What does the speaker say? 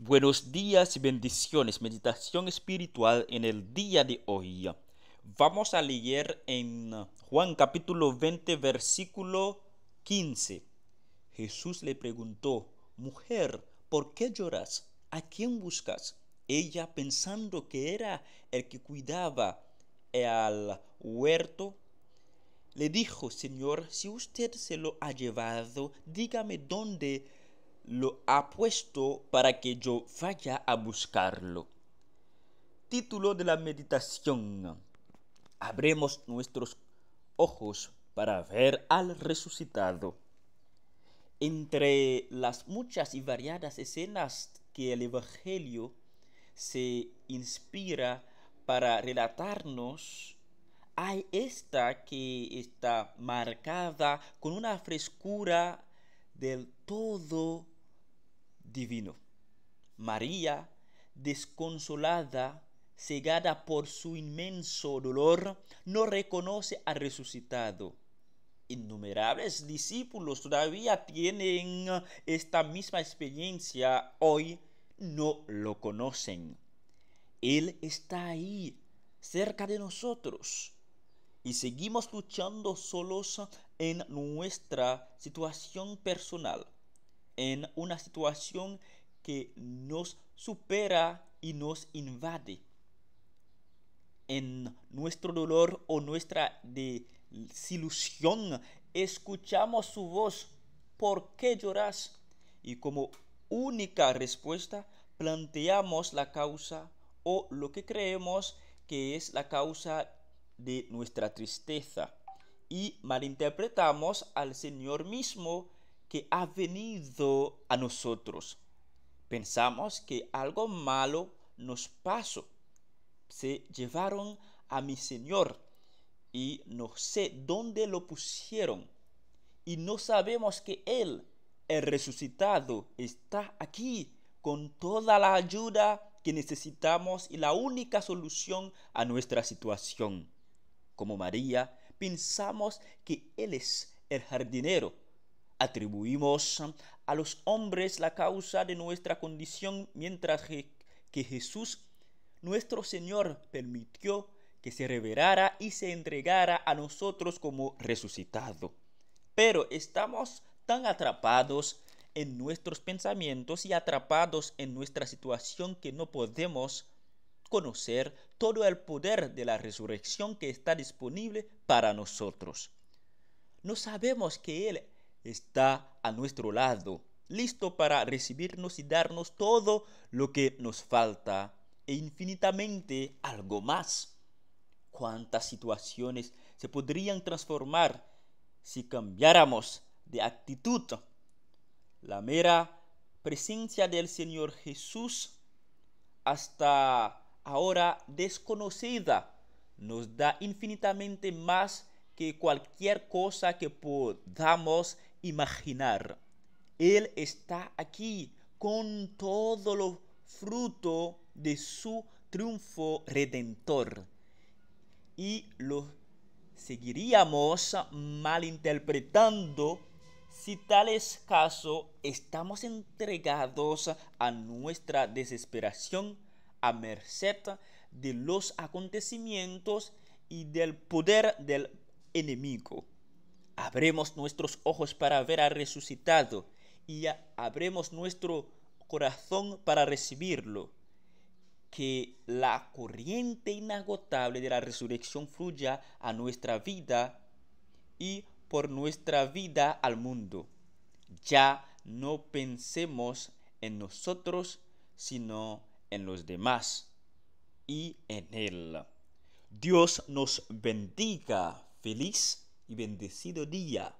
Buenos días y bendiciones. Meditación espiritual en el día de hoy. Vamos a leer en Juan capítulo 20 versículo 15. Jesús le preguntó, Mujer, ¿por qué lloras? ¿A quién buscas? Ella pensando que era el que cuidaba al huerto, le dijo, Señor, si usted se lo ha llevado, dígame dónde lo ha puesto para que yo vaya a buscarlo. Título de la meditación. Abremos nuestros ojos para ver al resucitado. Entre las muchas y variadas escenas que el Evangelio se inspira para relatarnos, hay esta que está marcada con una frescura del todo divino. María, desconsolada, cegada por su inmenso dolor, no reconoce al resucitado. Innumerables discípulos todavía tienen eh, esta misma experiencia hoy, no lo conocen. Él está ahí, cerca de nosotros. Y seguimos luchando solos en nuestra situación personal en una situación que nos supera y nos invade. En nuestro dolor o nuestra desilusión, escuchamos su voz. ¿Por qué lloras? Y como única respuesta, planteamos la causa o lo que creemos que es la causa de nuestra tristeza y malinterpretamos al Señor mismo que ha venido a nosotros. Pensamos que algo malo nos pasó. Se llevaron a mi Señor y no sé dónde lo pusieron. Y no sabemos que Él, el resucitado, está aquí con toda la ayuda que necesitamos y la única solución a nuestra situación. Como María, pensamos que Él es el jardinero Atribuimos a los hombres la causa de nuestra condición mientras que, Jesús, nuestro Señor, permitió que se revelara y se entregara a nosotros como resucitado. Pero estamos tan atrapados en nuestros pensamientos y atrapados en nuestra situación que no podemos conocer todo el poder de la resurrección que está disponible para nosotros. No sabemos que Él está a nuestro lado, listo para recibirnos y darnos todo lo que nos falta e infinitamente algo más. ¿Cuántas situaciones se podrían transformar si cambiáramos de actitud? La mera presencia del Señor Jesús, hasta ahora desconocida, nos da infinitamente más que cualquier cosa que podamos imaginar. Él está aquí con todo lo fruto de su triunfo redentor. Y lo seguiríamos malinterpretando si tal es caso, estamos entregados a nuestra desesperación a merced de los acontecimientos y del poder del enemigo. Abremos nuestros ojos para ver a resucitado y abremos nuestro corazón para recibirlo. Que la corriente inagotable de la resurrección fluya a nuestra vida y por nuestra vida al mundo. Ya no pensemos en nosotros, sino en los demás y en Él. Dios nos bendiga. Feliz y bendecido día.